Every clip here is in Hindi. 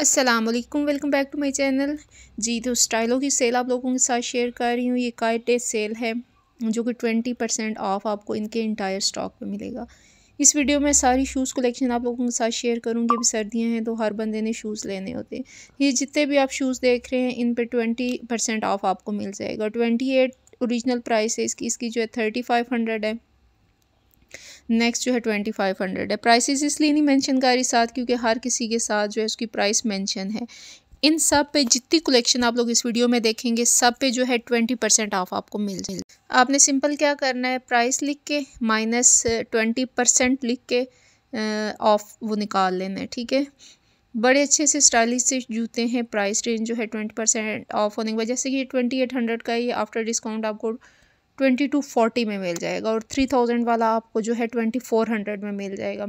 अस्सलाम वालेकुम welcome back to my channel जी तो स्टाइलों की सेल आप लोगों के साथ शेयर कर रही हूँ ये कायटे सेल है जो कि ट्वेंटी परसेंट ऑफ आपको इनके इंटायर स्टॉक पे मिलेगा इस वीडियो में सारी शूज़ कलेक्शन आप लोगों के साथ शेयर करूँगी अभी सर्दियाँ हैं तो हर बंदे ने शूज़ लेने होते हैं ये जितने भी आप शूज़ देख रहे हैं इन पर ट्वेंटी परसेंट ऑफ आपको मिल जाएगा ट्वेंटी एट औरिजिनल प्राइस है इसकी इसकी जो है थर्टी फाइव हंड्रेड है नेक्स्ट जो है ट्वेंटी फाइव हंड्रेड है प्राइसेस इसलिए नहीं मेंशन कर रही साथ क्योंकि हर किसी के साथ जो है उसकी प्राइस मेंशन है इन सब पे जितनी कलेक्शन आप लोग इस वीडियो में देखेंगे सब पे जो है ट्वेंटी परसेंट ऑफ आपको मिल जाए आपने सिंपल क्या करना है प्राइस लिख के माइनस ट्वेंटी परसेंट लिख के ऑफ वो निकाल लेना है ठीक है बड़े अच्छे से स्टाइलिश से जूते हैं प्राइस रेंज जो है ट्वेंटी परसेंट ऑफ होने की वजह से कि ट्वेंटी एट हंड्रेड का ही आफ्टर डिस्काउंट आपको ट्वेंटी टू फोर्टी में मिल जाएगा और थ्री थाउजेंड वाला आपको जो है ट्वेंटी फोर हंड्रेड में मिल जाएगा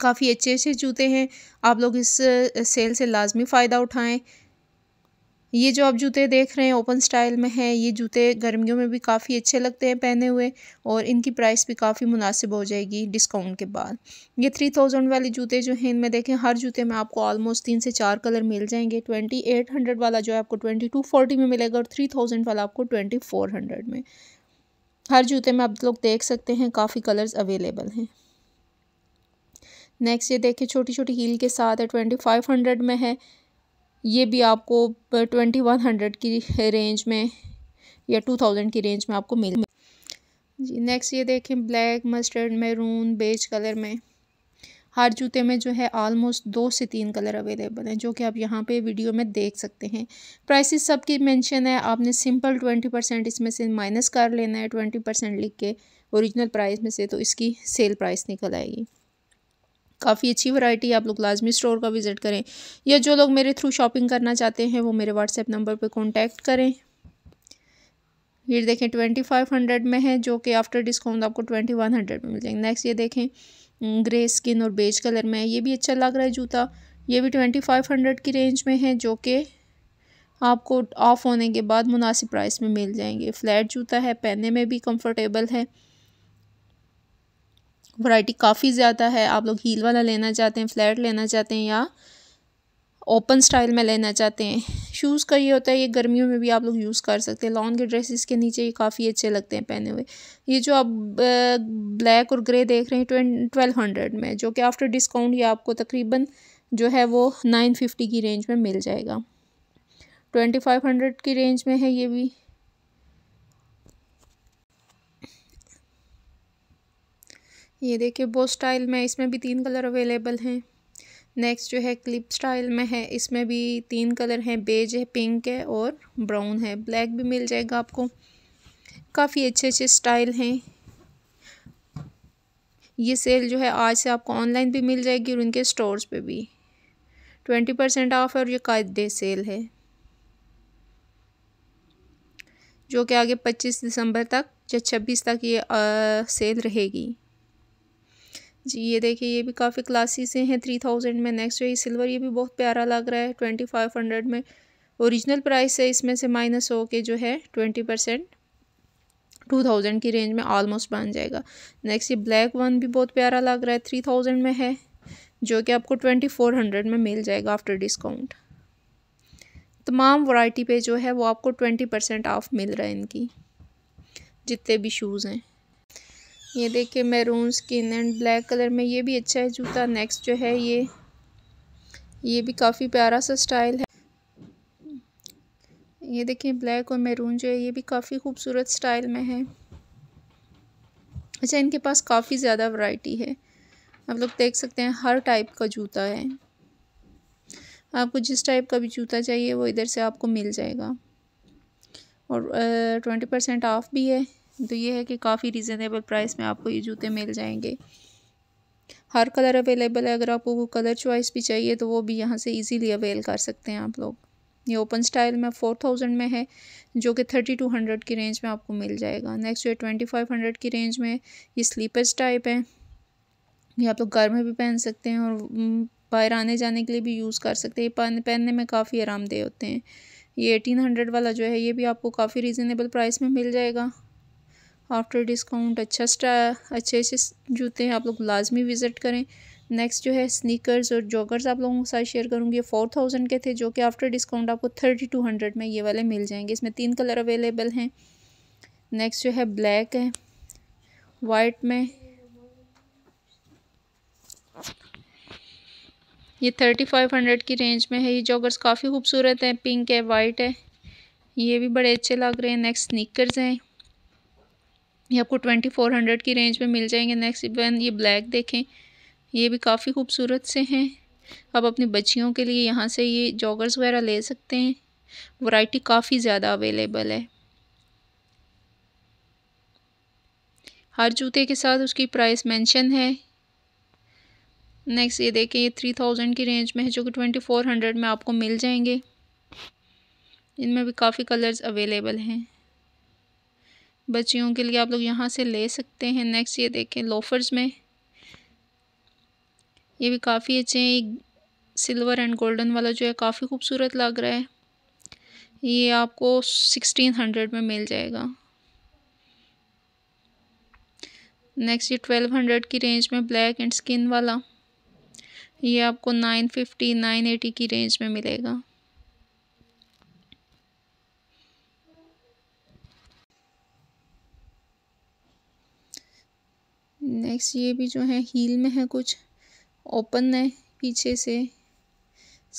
काफ़ी अच्छे अच्छे जूते हैं आप लोग इस सेल से लाजमी फ़ायदा उठाएं ये जो आप जूते देख रहे हैं ओपन स्टाइल में है ये जूते गर्मियों में भी काफ़ी अच्छे लगते हैं पहने हुए और इनकी प्राइस भी काफ़ी मुनासिब हो जाएगी डिस्काउंट के बाद ये थ्री थाउजेंड वाले जूते जो हैं इनमें देखें हर जूते में आपको ऑलमोस्ट तीन से चार कलर मिल जाएंगे ट्वेंटी एट हंड्रेड वाला जो है आपको ट्वेंटी टू फोर्टी में मिलेगा और थ्री थाउजेंड वाला आपको ट्वेंटी फोर हंड्रेड में हर जूते में आप लोग देख सकते हैं काफ़ी कलर्स अवेलेबल हैं नेक्स्ट ये देखें छोटी छोटी हील के साथ है ट्वेंटी फाइव हंड्रेड में है ये भी आपको ट्वेंटी वन हंड्रेड की रेंज में या टू थाउजेंड की रेंज में आपको मिल जी नेक्स्ट ये देखें black mustard maroon beige colour में हर जूते में जो है आलमोस्ट दो से तीन कलर अवेलेबल हैं जो कि आप यहाँ पे वीडियो में देख सकते हैं प्राइसेस सबकी मेंशन है आपने सिंपल ट्वेंटी परसेंट इसमें से माइनस कर लेना है ट्वेंटी परसेंट लिख के ओरिजिनल प्राइस में से तो इसकी सेल प्राइस निकल आएगी काफ़ी अच्छी वैरायटी आप लोग लाजमी स्टोर का विज़िट करें या जो लोग मेरे थ्रू शॉपिंग करना चाहते हैं वो मेरे व्हाट्सएप नंबर पर कॉन्टैक्ट करें ये देखें ट्वेंटी फाइव हंड्रेड में है जो कि आफ्टर डिस्काउंट आपको ट्वेंटी वन हंड्रेड में मिल जाएंगे नेक्स्ट ये देखें ग्रे स्किन और बेज कलर में है ये भी अच्छा लग रहा है जूता ये भी ट्वेंटी फाइव हंड्रेड की रेंज में है जो कि आपको ऑफ़ होने के बाद मुनासिब प्राइस में मिल जाएंगे फ्लैट जूता है पहनने में भी कम्फर्टेबल है वैरायटी काफ़ी ज़्यादा है आप लोग हील वाला लेना चाहते हैं फ्लैट लेना चाहते हैं या ओपन स्टाइल में लेना चाहते हैं शूज़ का ये होता है ये गर्मियों में भी आप लोग यूज़ कर सकते हैं लॉन्ग के ड्रेसेस के नीचे ये काफ़ी अच्छे लगते हैं पहने हुए ये जो आप ब्लैक और ग्रे देख रहे हैं ट्वेल्व हंड्रेड में जो कि आफ्टर डिस्काउंट ये आपको तकरीबन जो है वो नाइन फिफ्टी की रेंज में मिल जाएगा ट्वेंटी फाइव हंड्रेड की रेंज में है ये भी ये देखिए बो स्टाइल में इसमें भी तीन कलर अवेलेबल हैं नेक्स्ट जो है क्लिप स्टाइल में है इसमें भी तीन कलर हैं बेज है पिंक है और ब्राउन है ब्लैक भी मिल जाएगा आपको काफ़ी अच्छे अच्छे स्टाइल हैं ये सेल जो है आज से आपको ऑनलाइन भी मिल जाएगी और इनके स्टोर्स पे भी ट्वेंटी परसेंट ऑफ है और ये कायदे डे सेल है जो कि आगे पच्चीस दिसंबर तक या छब्बीस तक ये आ, सेल रहेगी जी ये देखिए ये भी काफ़ी क्लासी से हैं थ्री थाउजेंड में नेक्स्ट जो ये सिल्वर ये भी बहुत प्यारा लग रहा है ट्वेंटी फाइव हंड्रेड में ओरिजिनल प्राइस है इसमें से माइनस हो के जो है ट्वेंटी परसेंट टू थाउजेंड की रेंज में ऑलमोस्ट बन जाएगा नेक्स्ट ये ब्लैक वन भी बहुत प्यारा लग रहा है थ्री थाउजेंड में है जो कि आपको ट्वेंटी फोर हंड्रेड में मिल जाएगा आफ्टर डिस्काउंट तमाम वाइटी पर जो है वो आपको ट्वेंटी परसेंट ऑफ मिल रहा है इनकी जितने भी शूज़ हैं ये देखिए maroon skin and black colour में ये भी अच्छा है जूता नेक्स्ट जो है ये ये भी काफ़ी प्यारा सा स्टाइल है ये देखिए ब्लैक और मैरून जो है ये भी काफ़ी खूबसूरत स्टाइल में है अच्छा इनके पास काफ़ी ज़्यादा वैरायटी है आप लोग देख सकते हैं हर टाइप का जूता है आपको जिस टाइप का भी जूता चाहिए वो इधर से आपको मिल जाएगा और ट्वेंटी परसेंट ऑफ़ भी है तो ये है कि काफ़ी रीज़नेबल प्राइस में आपको ये जूते मिल जाएंगे हर कलर अवेलेबल है अगर आपको वो कलर चॉइस भी चाहिए तो वो भी यहाँ से इजीली अवेल कर सकते हैं आप लोग ये ओपन स्टाइल में फोर थाउजेंड में है जो कि थर्टी टू हंड्रेड की रेंज में आपको मिल जाएगा नेक्स्ट जो ट्वेंटी फाइव हंड्रेड की रेंज में ये स्लीपर्स टाइप है ये आप लोग घर में भी पहन सकते हैं और बाहर आने जाने के लिए भी यूज़ कर सकते हैं पहन पहनने में काफ़ी आरामदेह होते हैं ये एटीन हंड्रेड वाला जो है ये भी आपको काफ़ी रीज़नेबल प्राइस में मिल जाएगा आफ्टर डिस्काउंट अच्छा स्टा अच्छे अच्छे जूते हैं आप लोग लाजमी विज़िट करें नेक्स्ट जो है स्नीकर्स और जॉगर्स आप लोगों के साथ शेयर करूँगी फोर थाउजेंड के थे जो कि आफ्टर डिस्काउंट आपको थर्टी टू हंड्रेड में ये वाले मिल जाएंगे इसमें तीन कलर अवेलेबल हैं नेक्स्ट जो है ब्लैक है वाइट में ये थर्टी फाइव हंड्रेड की रेंज में है ये जॉगर्स काफ़ी खूबसूरत हैं पिंक है वाइट है ये भी बड़े अच्छे लग रहे हैं नेक्स्ट स्नीकर्स हैं ये आपको ट्वेंटी फोर हंड्रेड की रेंज में मिल जाएंगे नेक्स्ट इवन ये ब्लैक देखें ये भी काफ़ी खूबसूरत से हैं आप अपनी बच्चियों के लिए यहाँ से ये जॉगर्स वगैरह ले सकते हैं वैरायटी काफ़ी ज़्यादा अवेलेबल है हर जूते के साथ उसकी प्राइस मेंशन है नेक्स्ट ये देखें ये थ्री थाउजेंड की रेंज में है जो कि ट्वेंटी फोर हंड्रेड में आपको मिल जाएंगे इनमें भी काफ़ी कलर्स अवेलेबल हैं बच्चियों के लिए आप लोग यहाँ से ले सकते हैं नेक्स्ट ये देखें लोफर्स में ये भी काफ़ी अच्छे हैं सिल्वर एंड गोल्डन वाला जो है काफ़ी खूबसूरत लग रहा है ये आपको सिक्सटीन हंड्रेड में मिल जाएगा नेक्स्ट ये ट्वेल्व हंड्रेड की रेंज में ब्लैक एंड स्किन वाला ये आपको नाइन फिफ्टी नाइन एटी की रेंज में मिलेगा नेक्स्ट ये भी जो है हील में है कुछ ओपन है पीछे से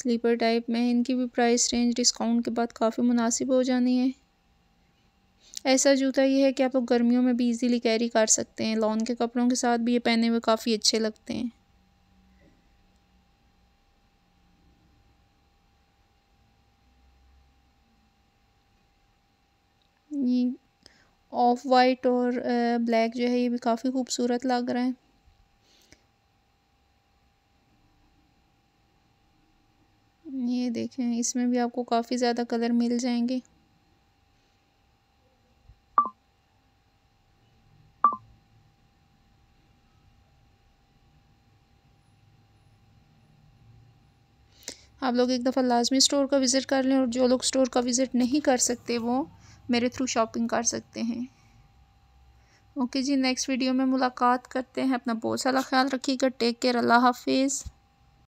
स्लीपर टाइप में इनकी भी प्राइस रेंज डिस्काउंट के बाद काफ़ी मुनासिब हो जानी है ऐसा जूता ये है कि आप लोग गर्मियों में भी इजीली कैरी कर सकते हैं लॉन के कपड़ों के साथ भी ये पहने हुए काफ़ी अच्छे लगते हैं ऑफ वाइट और ब्लैक जो है ये भी काफ़ी खूबसूरत लग रहे हैं ये देखें इसमें भी आपको काफ़ी ज़्यादा कलर मिल जाएंगे आप लोग एक दफ़ा लाजमी स्टोर का विज़िट कर लें और जो लोग स्टोर का विज़िट नहीं कर सकते वो मेरे थ्रू शॉपिंग कर सकते हैं ओके जी नेक्स्ट वीडियो में मुलाकात करते हैं अपना बहुत सारा ख्याल रखिएगा टेक केयर अल्लाह हाफिज़